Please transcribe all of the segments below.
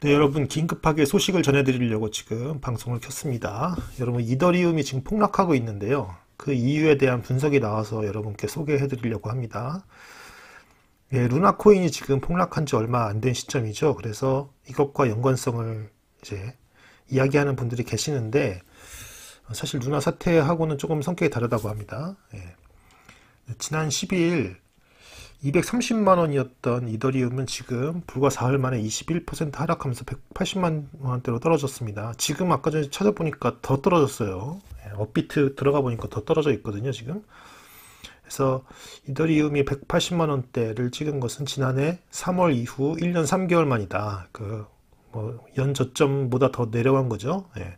네, 여러분 긴급하게 소식을 전해드리려고 지금 방송을 켰습니다. 여러분 이더리움이 지금 폭락하고 있는데요. 그 이유에 대한 분석이 나와서 여러분께 소개해드리려고 합니다. 예, 루나코인이 지금 폭락한 지 얼마 안 된 시점이죠. 그래서 이것과 연관성을 이제 이야기하는 분들이 계시는데 사실 루나 사태하고는 조금 성격이 다르다고 합니다. 예. 지난 12일 230만 원이었던 이더리움은 지금 불과 사흘 만에 21% 하락하면서 180만 원대로 떨어졌습니다. 지금 아까 전에 찾아보니까 더 떨어졌어요. 예, 업비트 들어가 보니까 더 떨어져 있거든요, 지금. 그래서 이더리움이 180만 원대를 찍은 것은 지난해 3월 이후 1년 3개월 만이다. 그뭐 연저점보다 더 내려간 거죠. 예.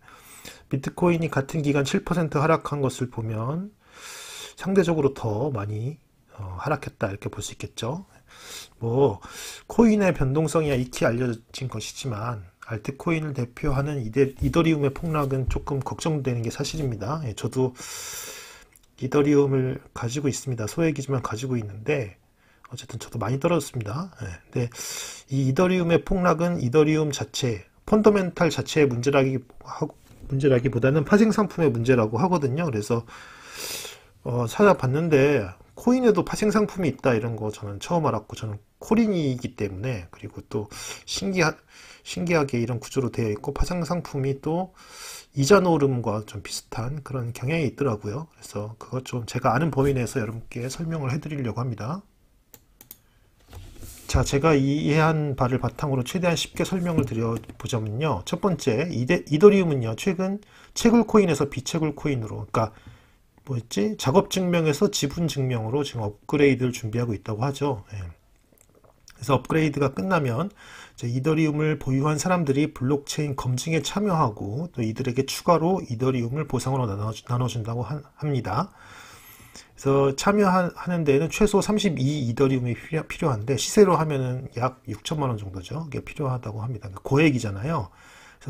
비트코인이 같은 기간 7% 하락한 것을 보면 상대적으로 더 많이 어, 하락했다 이렇게 볼 수 있겠죠. 뭐 코인의 변동성이야 익히 알려진 것이지만 알트코인을 대표하는 이데, 이더리움의 폭락은 조금 걱정되는 게 사실입니다. 예, 저도 이더리움을 가지고 있습니다. 소액이지만 가지고 있는데 어쨌든 저도 많이 떨어졌습니다. 예, 근데 이 이더리움의 폭락은 이더리움 자체, 펀더멘탈 자체의 문제라기 하 문제라기보다는 파생 상품의 문제라고 하거든요. 그래서 어, 찾아봤는데 코인에도 파생 상품이 있다 이런 거 저는 처음 알았고 저는 코린이기 때문에 그리고 또 신기하, 신기하게 이런 구조로 되어 있고 파생 상품이 또 이자 노름과 좀 비슷한 그런 경향이 있더라고요. 그래서 그것 좀 제가 아는 범위 내에서 여러분께 설명을 해드리려고 합니다. 자, 제가 이해한 바를 바탕으로 최대한 쉽게 설명을 드려보자면요. 첫 번째, 이더리움은요, 최근 채굴 코인에서 비채굴 코인으로, 그러니까 뭐였지? 작업 증명에서 지분 증명으로 지금 업그레이드를 준비하고 있다고 하죠. 예. 그래서 업그레이드가 끝나면 이더리움을 보유한 사람들이 블록체인 검증에 참여하고 또 이들에게 추가로 이더리움을 보상으로 나눠준, 나눠 다고 합니다. 그래서 참여하는 데에는 최소 32 이더리움이 필요한데 시세로 하면은 약 6천만 원 정도죠. 이게 필요하다고 합니다. 그러니까 고액이잖아요.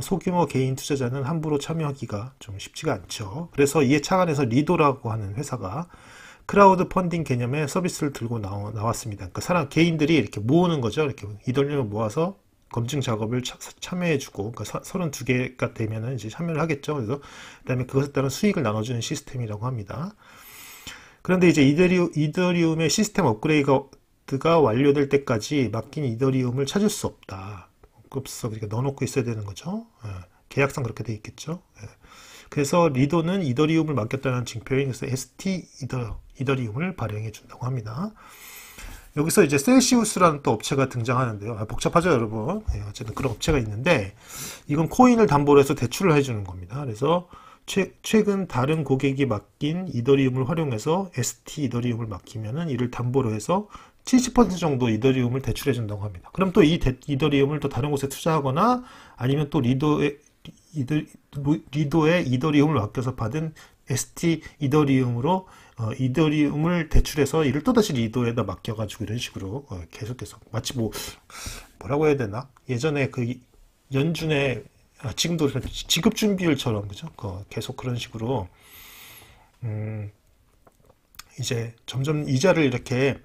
소규모 개인 투자자는 함부로 참여하기가 좀 쉽지가 않죠. 그래서 이에 착안해서 리도라고 하는 회사가 크라우드 펀딩 개념의 서비스를 들고 나와, 나왔습니다. 그니까 사람 개인들이 이렇게 모으는 거죠. 이렇게 이돈을 모아서 검증 작업을 차, 참여해주고 그러니까 32개가 되면은 이제 참여를 하겠죠. 그래서 그다음에 그것에 따른 수익을 나눠주는 시스템이라고 합니다. 그런데 이제 이더리움, 이더리움의 시스템 업그레이드가 완료될 때까지 맡긴 이더리움을 찾을 수 없다. 없어. 그러니까 넣어놓고 있어야 되는 거죠. 예, 계약상 그렇게 돼 있겠죠. 예. 그래서 리더는 이더리움을 맡겼다는 징표인 그래서 ST 이더, 이더리움을 발행해 준다고 합니다. 여기서 이제 셀시우스라는 또 업체가 등장하는데요. 아, 복잡하죠, 여러분. 예, 어쨌든 그런 업체가 있는데 이건 코인을 담보로 해서 대출을 해주는 겁니다. 그래서 최, 최근 다른 고객이 맡긴 이더리움을 활용해서 ST 이더리움을 맡기면은 이를 담보로 해서 70% 정도 이더리움을 대출해 준다고 합니다. 그럼 또 이 이더리움을 또 다른 곳에 투자하거나 아니면 또리도의 이더, 리도의 이더리움을 맡겨서 받은 ST 이더리움으로 어, 이더리움을 대출해서 이를 또다시 리도에다 맡겨가지고 이런 식으로 어, 계속해서 마치 뭐 뭐라고 해야 되나 예전에 그 연준의 아, 지금도 지급 준비율처럼 그죠 그 계속 그런 식으로 음, 이제 점점 이자를 이렇게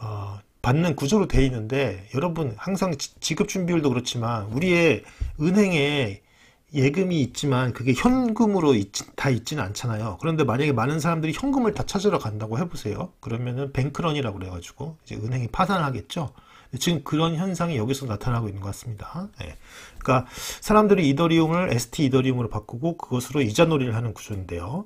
어, 받는 구조로 돼 있는데 여러분 항상 지급 준비율도 그렇지만 우리의 은행에 예금이 있지만 그게 현금으로 있, 다 있지는 않잖아요. 그런데 만약에 많은 사람들이 현금을 다 찾으러 간다고 해보세요. 그러면은 뱅크런이라고 그래가지고 이제 은행이 파산하겠죠. 지금 그런 현상이 여기서 나타나고 있는 것 같습니다. 예. 그러니까 사람들이 이더리움을 ST 이더리움으로 바꾸고 그것으로 이자놀이를 하는 구조인데요.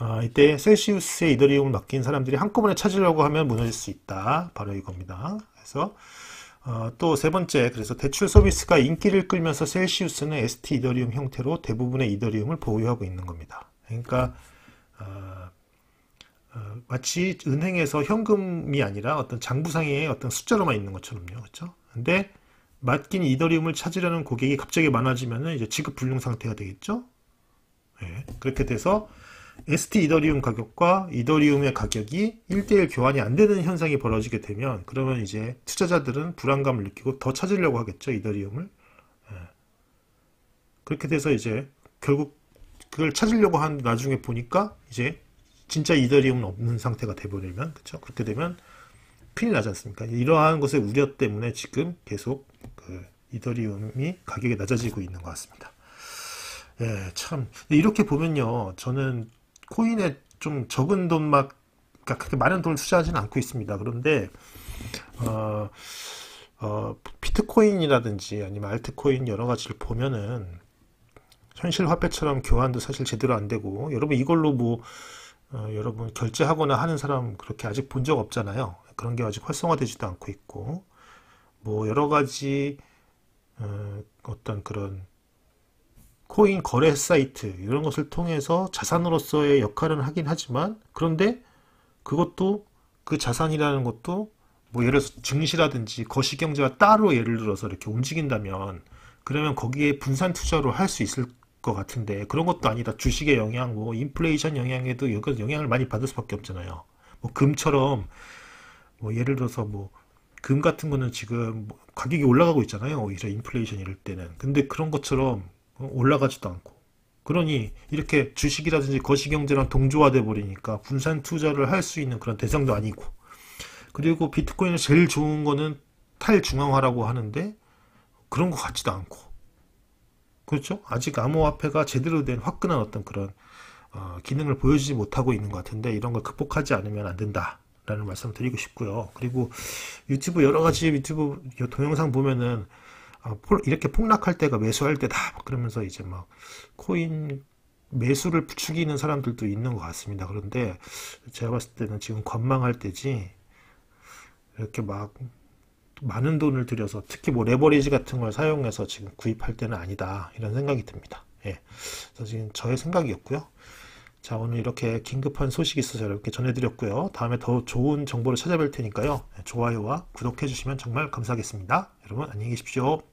아, 이때 셀시우스의 이더리움을 맡긴 사람들이 한꺼번에 찾으려고 하면 무너질 수 있다. 바로 이겁니다. 그래서 어, 또 세 번째, 그래서 대출 서비스가 인기를 끌면서 셀시우스는 ST 이더리움 형태로 대부분의 이더리움을 보유하고 있는 겁니다. 그러니까 어, 어, 마치 은행에서 현금이 아니라 어떤 장부상의 어떤 숫자로만 있는 것처럼요, 그렇죠? 근데 맡긴 이더리움을 찾으려는 고객이 갑자기 많아지면 이제 지급 불능 상태가 되겠죠. 네, 그렇게 돼서 ST 이더리움 가격과 이더리움의 가격이 1대1 교환이 안 되는 현상이 벌어지게 되면 그러면 이제 투자자들은 불안감을 느끼고 더 찾으려고 하겠죠. 이더리움을. 예. 그렇게 돼서 이제 결국 그걸 찾으려고 한 나중에 보니까 이제 진짜 이더리움은 없는 상태가 돼버리면 그렇죠. 그렇게 되면 큰일 나지 않습니까? 이러한 것의 우려 때문에 지금 계속 그 이더리움이 가격이 낮아지고 있는 것 같습니다. 예, 참. 이렇게 보면요. 저는 코인에 좀 적은 돈 막, 그러니까 그렇게 많은 돈을 투자하지는 않고 있습니다. 그런데, 어, 어, 비트코인이라든지 아니면 알트코인 여러 가지를 보면은 현실 화폐처럼 교환도 사실 제대로 안 되고, 여러분 이걸로 뭐, 어, 여러분 결제하거나 하는 사람 그렇게 아직 본 적 없잖아요. 그런 게 아직 활성화되지도 않고 있고, 뭐 여러 가지 어, 어떤 그런 코인 거래 사이트 이런 것을 통해서 자산으로서의 역할은 하긴 하지만 그런데 그것도 그 자산이라는 것도 뭐 예를 들어서 증시라든지 거시경제가 따로 예를 들어서 이렇게 움직인다면 그러면 거기에 분산 투자로 할 수 있을 것 같은데 그런 것도 아니다 주식의 영향 뭐 인플레이션 영향에도 영향을 많이 받을 수밖에 없잖아요 뭐 금처럼 뭐 예를 들어서 뭐 금 같은 거는 지금 뭐 가격이 올라가고 있잖아요 오히려 인플레이션 이럴 때는 근데 그런 것처럼 올라가지도 않고 그러니 이렇게 주식이라든지 거시경제랑 동조화돼 버리니까 분산 투자를 할 수 있는 그런 대상도 아니고 그리고 비트코인은 제일 좋은 거는 탈중앙화라고 하는데 그런 것 같지도 않고 그렇죠? 아직 암호화폐가 제대로 된 화끈한 어떤 그런 어, 기능을 보여주지 못하고 있는 것 같은데 이런 걸 극복하지 않으면 안 된다. 라는 말씀 을 드리고 싶고요. 그리고 유튜브 여러 가지 유튜브 동영상 보면은 어, 이렇게 폭락할 때가 매수할 때다 그러면서 이제 막 코인 매수를 부추기는 사람들도 있는 것 같습니다. 그런데 제가 봤을 때는 지금 관망할 때지 이렇게 막 많은 돈을 들여서 특히 뭐 레버리지 같은 걸 사용해서 지금 구입할 때는 아니다 이런 생각이 듭니다. 예, 그래서 지금 저의 생각이었고요. 자 오늘 이렇게 긴급한 소식이 있어서 이렇게 전해드렸고요. 다음에 더 좋은 정보를 찾아뵐 테니까요. 예, 좋아요와 구독해 주시면 정말 감사하겠습니다. 여러분 안녕히 계십시오.